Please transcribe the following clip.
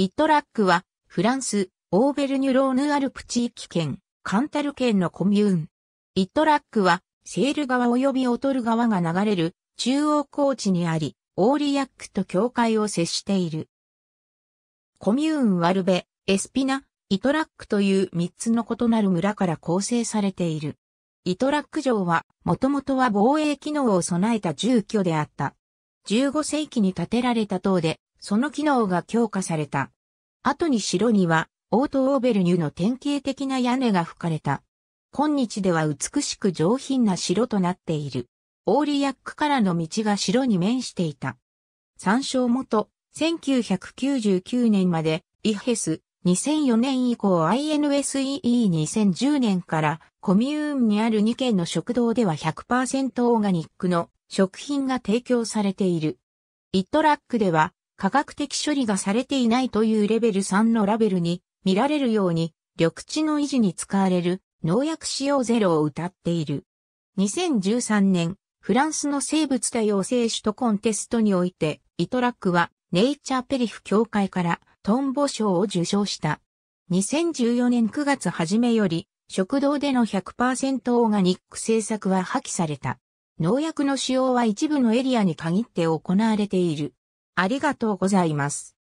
イットラックは、フランス、オーベルニュローヌアルプ地域圏、カンタル県のコミューン。イットラックは、セール川及びオトル川が流れる中央高地にあり、オーリヤックと境界を接している。コミューンワルベ、エスピナ、イトラックという3つの異なる村から構成されている。イトラック城は、もともとは防衛機能を備えた住居であった。15世紀に建てられた塔で、その機能が強化された。後に城には、オートオーベルニュの典型的な屋根が吹かれた。今日では美しく上品な城となっている。オーリヤックからの道が城に面していた。参照元、1999年まで、イヘス、2004年以降 INSEE2010 年からコミューンにある2軒の食堂では100%オーガニックの食品が提供されている。イットラックでは科学的処理がされていないというレベル3のラベルに見られるように、緑地の維持に使われる農薬使用ゼロを謳っている。2013年、フランスの生物多様性首とコンテストにおいて、イトラックはネイチャーペリフ協会からトンボ賞を受賞した。2014年9月初めより、食堂での100%オーガニック政策は破棄された。農薬の使用は一部のエリアに限って行われている。ありがとうございます。